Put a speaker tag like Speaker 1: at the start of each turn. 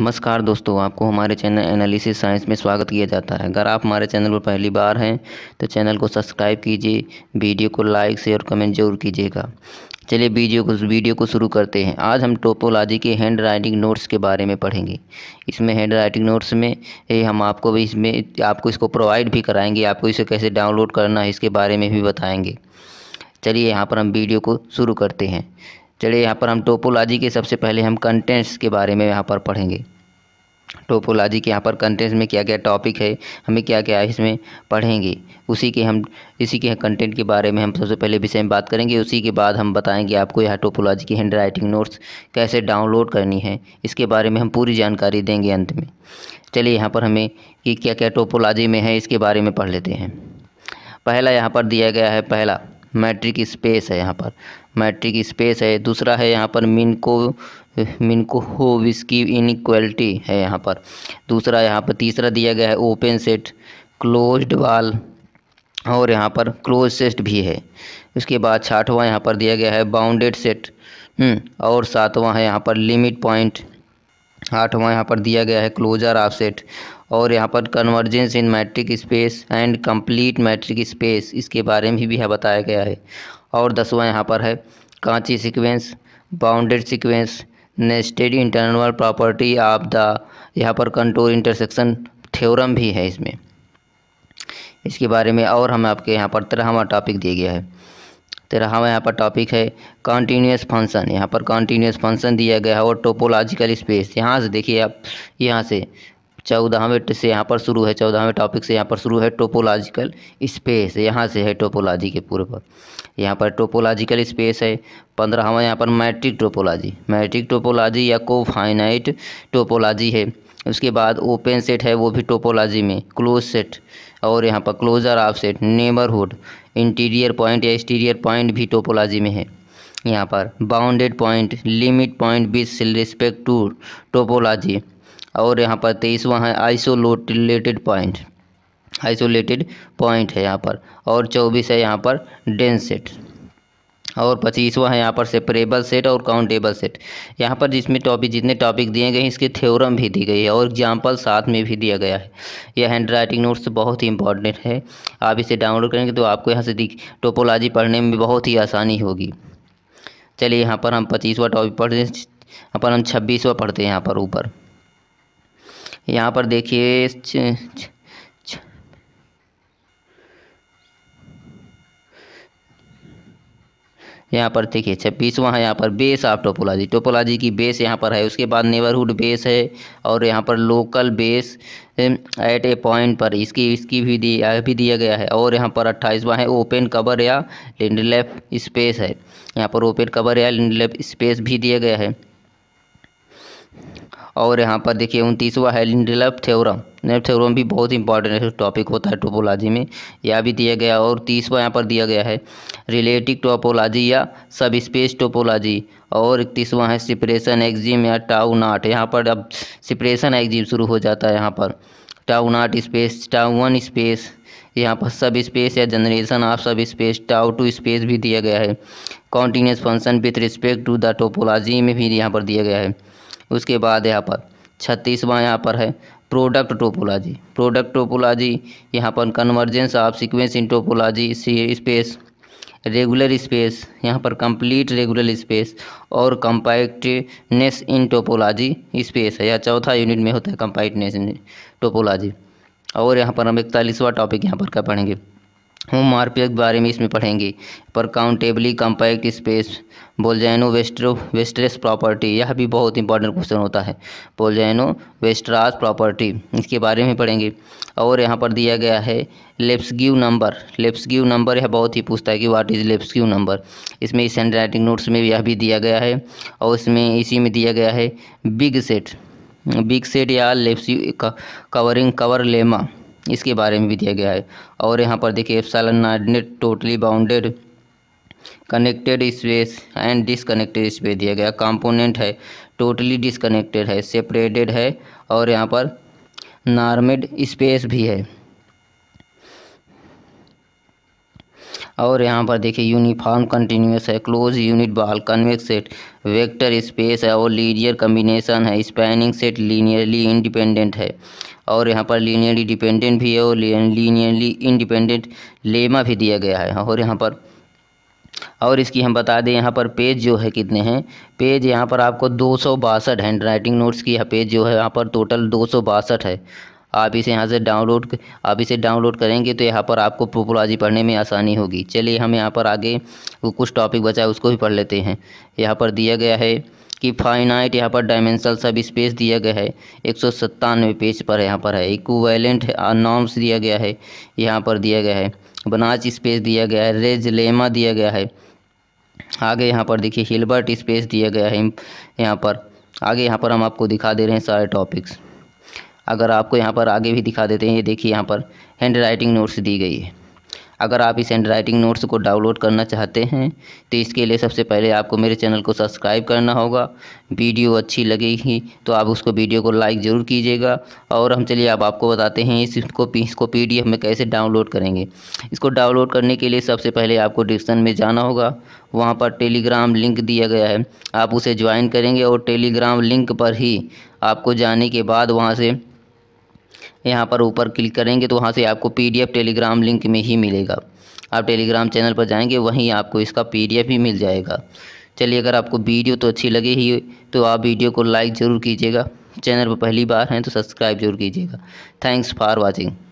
Speaker 1: नमस्कार दोस्तों आपको हमारे चैनल एनालिसिस साइंस में स्वागत किया जाता है अगर आप हमारे चैनल पर पहली बार हैं तो चैनल को सब्सक्राइब कीजिए वीडियो को लाइक शेयर कमेंट जरूर कीजिएगा चलिए वीडियो को वीडियो को शुरू करते हैं आज हम टोपोलॉजी के हैंड राइटिंग नोट्स के बारे में पढ़ेंगे इसमें हैंड राइटिंग नोट्स में ए, हम आपको भी इसमें आपको इसको प्रोवाइड भी कराएंगे आपको इसे कैसे डाउनलोड करना है इसके बारे में भी बताएँगे चलिए यहाँ पर हम वीडियो को शुरू करते हैं चलिए यहाँ पर हम टोपोलॉजी के सबसे पहले हम कंटेंट्स के बारे में यहाँ पर पढ़ेंगे टोपोलॉजी के यहाँ पर कंटेंट्स में क्या क्या टॉपिक है हमें क्या क्या है इसमें पढ़ेंगे उसी के हम इसी के कंटेंट के बारे में हम सबसे पहले विषय में बात करेंगे उसी के बाद हम बताएंगे आपको यह टोपोलॉजी की हैंड राइटिंग नोट्स कैसे डाउनलोड करनी है इसके बारे में हम पूरी जानकारी देंगे अंत में चलिए यहाँ पर हमें कि क्या क्या टोपोलॉजी में है इसके बारे में पढ़ लेते हैं पहला यहाँ पर दिया गया है पहला मैट्रिक स्पेस है यहाँ पर मैट्रिक स्पेस है दूसरा है यहाँ पर मिनको मिनको होविस की इनक्वलिटी है यहाँ पर दूसरा यहाँ पर तीसरा दिया गया है ओपन सेट क्लोज्ड वाल और यहाँ पर क्लोज सेट भी है उसके बाद छठवां यहाँ पर दिया गया है बाउंडेड सेट हम्म, और सातवां है यहाँ पर लिमिट पॉइंट आठवां यहाँ पर दिया गया है क्लोजर सेट और यहाँ पर convergence in metric space and complete metric space इसके बारे में भी, यह बताया गया है और दसवां यहाँ पर है Cauchy sequence bounded sequence nested internal property of the यहाँ पर कंटूर इंटरसेक्शन थ्योरम भी है इसमें इसके बारे में और हम आपके यहाँ पर तेरहवा टॉपिक दिया गया है तेरहवा यहाँ पर टॉपिक है कॉन्टीन्यूस फंक्शन यहाँ पर कॉन्टीन्यूस फंक्शन दिया गया है और टोपोलॉजिकल स्पेस यहाँ से देखिए आप यहाँ से चौदहवें से यहाँ पर शुरू है चौदहवें टॉपिक से यहाँ पर शुरू है टोपोलॉजिकल स्पेस यहाँ से है टोपोलॉजी के पूर्व पर यहाँ पर टोपोलॉजिकल स्पेस है पंद्रहवा यहाँ पर मैट्रिक टोपोलॉजी मैट्रिक टोपोलॉजी या कोफाइनाइट टोपोलॉजी है उसके बाद ओपन सेट है वो भी टोपोलॉजी में क्लोज सेट और यहाँ पर closure of set neighbourhood interior point या एक्सटीरियर पॉइंट भी टोपोलॉजी में है यहाँ पर bounded point limit point with respect to topology और यहाँ पर तेईसवा है आइसोलेटेड पॉइंट आइसोलेटेड पॉइंट है यहाँ पर और चौबीस है यहाँ पर डेंस सेट और पच्चीसवा है यहाँ पर सेपरेबल सेट और काउंटेबल सेट यहाँ पर जिसमें टॉपिक जितने टॉपिक दिए गए हैं इसके थ्योरम भी दी गई है और एग्जाम्पल साथ में भी दिया गया है यह हैंड राइटिंग नोट्स बहुत ही इंपॉर्टेंट है आप इसे डाउनलोड करेंगे तो आपको यहाँ से दिख टोपोलॉजी पढ़ने में बहुत ही आसानी होगी चलिए यहाँ पर हम पच्चीसवा टॉपिक पढ़ते हैं अपन पर हम छब्बीसवा पढ़ते हैं यहाँ पर ऊपर यहाँ पर देखिए यहाँ पर देखिए छब्बीसवा है यहाँ पर बेस ऑफ टोपोलॉजी टोपोलॉजी की बेस यहाँ पर है उसके बाद नेबरहुड बेस है और यहाँ पर local base at a point पर इसकी इसकी भी दिया भी दिया गया है और यहाँ पर अट्ठाईसवा है ओपन कवर या लिंडलेफ स्पेस है यहाँ पर ओपन कवर या लिंडलेफ स्पेस भी दिया गया है और यहाँ पर देखिए उनतीसवा है लिंडलफ थ्योरम लिंडलफ थ्योरम भी बहुत इंपॉर्टेंट टॉपिक होता है टोपोलॉजी में यह भी दिया गया और तीसवा यहाँ पर दिया गया है रिलेटिव टोपोलॉजी या सब स्पेस टोपोलॉजी और इकतीसवा है सिपरेशन एग्जिम या टाउ नाट यहाँ पर अब सिपरेशन एग्जिम शुरू हो जाता है यहाँ पर tau naught space tau one space यहाँ पर सब स्पेस या generation of subspace tau two space भी दिया गया है continuous function with respect to the topology में भी यहाँ पर दिया गया है उसके बाद यहाँ पर छत्तीसवां यहाँ पर है प्रोडक्ट टोपोलॉजी प्रोडक्ट टोपोलॉजी यहाँ पर convergence of sequence in topology C space regular space यहाँ पर कंप्लीट रेगुलर स्पेस और कंपैक्टनेस इन टोपोलॉजी स्पेस है या चौथा यूनिट में होता है कंपाइटनेस इन टोपोलॉजी और यहाँ पर हम इकतालीसवां टॉपिक यहाँ पर क्या पढ़ेंगे होम आरपीए के बारे में इसमें पढ़ेंगे पर countably compact space Bolzano Weierstrass Weierstrass property यह भी बहुत इंपॉर्टेंट क्वेश्चन होता है बोलजैनो वेस्ट्रास प्रॉपर्टी इसके बारे में पढ़ेंगे और यहाँ पर दिया गया है लेप्सग्यू नंबर लेप्सग्यू नंबर यह बहुत ही पूछता है कि वाट इज़ लेप्सग्यू नंबर इसमें इस हैंड राइटिंग नोट्स में यह भी दिया गया है और इसमें इसी में दिया गया है बिग सेट बिग सेट या लेप्स कवरिंग कवर लेमा इसके बारे में भी दिया गया है और यहाँ पर देखिए एप्सालन नार्डनेट totally bounded connected space and disconnected space दिया गया कंपोनेंट है टोटली डिसकनेक्टेड है सेपरेटेड है और यहाँ पर नार्मेड स्पेस भी है और यहाँ पर देखिए यूनिफॉर्म कंटिन्यूस है close unit ball convex set vector space है और लीनियर कम्बिनेशन है स्पैनिंग सेट लीनियरली इंडिपेंडेंट है और यहाँ पर लीनियरली डिपेंडेंट भी है और लीनियरली इंडिपेंडेंट लेमा भी दिया गया है और यहाँ पर और इसकी हम बता दें यहाँ पर पेज जो है कितने हैं पेज यहाँ पर आपको दो सौ बासठ हैंड राइटिंग नोट्स की यह पेज जो है यहाँ पर टोटल दो सौ बासठ है आप इसे यहाँ से डाउनलोड आप इसे डाउनलोड करेंगे तो यहाँ पर आपको प्रोपोलॉजी पढ़ने में आसानी होगी चलिए हम यहाँ पर आगे कुछ टॉपिक बचा है उसको भी पढ़ लेते हैं यहाँ पर दिया गया है कि फाइनाइट यहाँ पर डायमेंशनल सब स्पेस दिया गया है एक सौ सत्तानवे पेज पर यहाँ पर है इक्वेलेंट नॉर्म्स दिया गया है यहाँ पर दिया गया है बनाच स्पेस दिया गया है रेजलेमा दिया गया है आगे यहाँ पर देखिए हिलबर्ट स्पेस दिया गया है यहाँ पर आगे यहाँ पर हम आपको दिखा दे रहे हैं सारे टॉपिक्स अगर आपको यहाँ पर आगे भी दिखा देते हैं ये देखिए यहाँ पर हैंड राइटिंग नोट्स दी गई है अगर आप इस हैंड राइटिंग नोट्स को डाउनलोड करना चाहते हैं तो इसके लिए सबसे पहले आपको मेरे चैनल को सब्सक्राइब करना होगा वीडियो अच्छी लगेगी तो आप उसको वीडियो को लाइक ज़रूर कीजिएगा और हम चलिए अब आप आपको बताते हैं इसको इसको पी में कैसे डाउनलोड करेंगे इसको डाउनलोड करने के लिए सबसे पहले आपको डिस्क्रिप्शन में जाना होगा वहाँ पर टेलीग्राम लिंक दिया गया है आप उसे ज्वाइन करेंगे और टेलीग्राम लिंक पर ही आपको जाने के बाद वहाँ से यहाँ पर ऊपर क्लिक करेंगे तो वहाँ से आपको पीडीएफ टेलीग्राम लिंक में ही मिलेगा आप टेलीग्राम चैनल पर जाएंगे वहीं आपको इसका पीडीएफ भी मिल जाएगा चलिए अगर आपको वीडियो तो अच्छी लगे ही तो आप वीडियो को लाइक ज़रूर कीजिएगा चैनल पर पहली बार हैं तो सब्सक्राइब जरूर कीजिएगा थैंक्स फॉर वॉचिंग